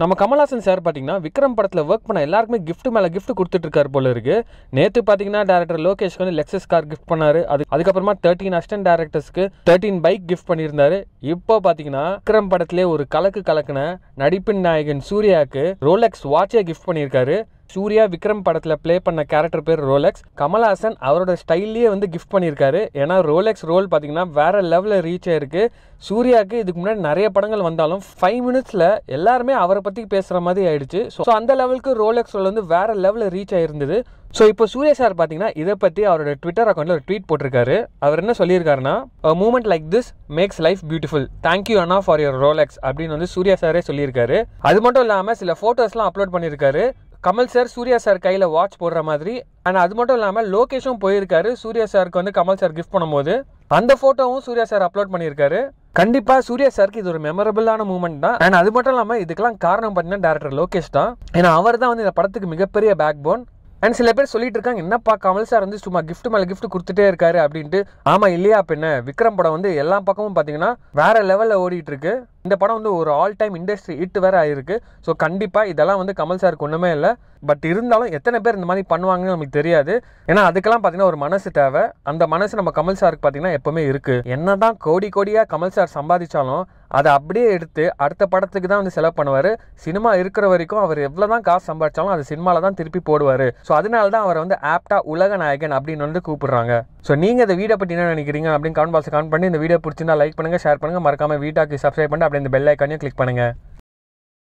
நம்ம கமல்ஹாசன் சார் பார்த்தீங்கன்னா விக்ரம் படத்தில் ஒர்க் பண்ண எல்லாருக்குமே கிஃப்ட் மேலே கிஃப்ட் கொடுத்துட்ருக்காரு போல இருக்கு நேற்று பார்த்தீங்கன்னா டேரக்டர் லோகேஷ்க்கு வந்து லெக்ஸஸ் கார் கிஃப்ட் பண்ணார் அது அதுக்கப்புறமா தேர்ட்டின் அஸ்டன் டேரக்டர்ஸ்க்கு தேர்ட்டின் பைக் கிஃப்ட் பண்ணியிருந்தாரு இப்போ பார்த்தீங்கன்னா விக்ரம் படத்திலே ஒரு கலக்கு கலக்குன நடிப்பின் நாயகன் சூர்யாவுக்கு ரோலெக்ஸ் வாட்சை கிஃப்ட் பண்ணியிருக்காரு சூர்யா விக்ரம் படத்தில் ப்ளே பண்ண கேரக்டர் பேர் ரோலெக்ஸ் கமல்ஹாசன் அவரோட ஸ்டைல்லே வந்து கிஃப்ட் பண்ணியிருக்காரு ஏன்னா ரோலெக்ஸ் ரோல் பார்த்தீங்கன்னா வேற லெவலில் ரீச் ஆயிருக்கு சூர்யாவுக்கு இதுக்கு முன்னாடி நிறைய படங்கள் வந்தாலும் ஃபைவ் மினிட்ஸில் எல்லாருமே அவரை பற்றி பேசுகிற மாதிரி ஆயிடுச்சு ஸோ அந்த லெவலுக்கு ரோலெக்ஸ் ரோல் வந்து வேற லெவலில் ரீச் ஆயிருந்தது ஸோ இப்போ சூர்யா சார் பார்த்தீங்கன்னா இதை பற்றி அவரோட ட்விட்டர் அக்கௌண்ட்டில் ஒரு ட்வீட் போட்டிருக்காரு அவர் என்ன சொல்லியிருக்காருன்னா moment like this makes life beautiful thank you அண்ணா ஃபார் யுவர் ரோலெக்ஸ் அப்படின்னு வந்து சூர்யா சாரே சொல்லியிருக்காரு அது மட்டும் இல்லாமல் சில ஃபோட்டோஸ்லாம் அப்லோட் பண்ணியிருக்காரு கமல் சார் சூர்யா சார் கையில் வாட்ச் போடுற மாதிரி அண்ட் அது மட்டும் இல்லாமல் லோகேஷும் போயிருக்காரு சூர்யா சாருக்கு வந்து கமல் சார் கிஃப்ட் பண்ணும்போது அந்த ஃபோட்டோவும் சூர்யா சார் அப்லோட் பண்ணியிருக்காரு கண்டிப்பாக சூர்யா சாருக்கு இது ஒரு மெமரபிளான மூமெண்ட் தான் அண்ட் அது மட்டும் இல்லாமல் இதுக்கெல்லாம் காரணம் பார்த்தீங்கன்னா டேரக்டர் லோகேஷ் தான் ஏன்னா அவர் தான் வந்து இந்த படத்துக்கு மிகப்பெரிய பேக் போன் அண்ட் சில பேர் சொல்லிட்டு இருக்காங்க என்னப்பா கமல் சார் வந்து சும்மா கிஃப்ட் மேலே கிஃப்ட் கொடுத்துட்டே இருக்காரு அப்படின்ட்டு ஆமாம் இல்லையா பின்ன விக்ரம் படம் வந்து எல்லா பக்கமும் பார்த்தீங்கன்னா வேற லெவலில் ஓடிட்டு இருக்கு இந்த படம் வந்து ஒரு ஆல் டைம் இண்டஸ்ட்ரி ஹிட் வேற ஆயிருக்கு ஸோ கண்டிப்பாக இதெல்லாம் வந்து கமல் சாருக்கு ஒன்றுமே இல்லை பட் இருந்தாலும் எத்தனை பேர் இந்த மாதிரி பண்ணுவாங்கன்னு நமக்கு தெரியாது ஏன்னா அதுக்கெல்லாம் பார்த்தீங்கன்னா ஒரு மனசு தேவை அந்த மனசு நம்ம கமல் சாருக்கு பார்த்தீங்கன்னா எப்போவுமே இருக்குது என்ன தான் கோடி கோடியாக கமல் சார் சம்பாதிச்சாலும் அதை அப்படியே எடுத்து அடுத்த படத்துக்கு தான் வந்து செலவு பண்ணுவார் சினிமா இருக்கிற வரைக்கும் அவர் எவ்வளோ தான் காசு சம்பாதிச்சாலும் அது சினிமாவில் தான் திருப்பி போடுவார் ஸோ அதனால தான் அவரை வந்து ஆப்டாக உலக நாயகன் அப்படின்னு வந்து கூப்பிடுறாங்க ஸோ நீங்கள் இந்த வீடியோ பற்றி என்ன நினைக்கிறீங்க அப்படின்னு கமெண்ட் பாக்ஸ் கமெண்ட் பண்ணி இந்த வீடியோ பிடிச்சிருந்தா லைக் பண்ணுங்கள் ஷேர் பண்ணுங்கள் மறக்காமல் வீட்டாக்கு சப்ஸ்கிரைப் பண்ணி அப்படியே இந்த பெல் ஐக்கானையும் கிளிக் பண்ணுங்கள்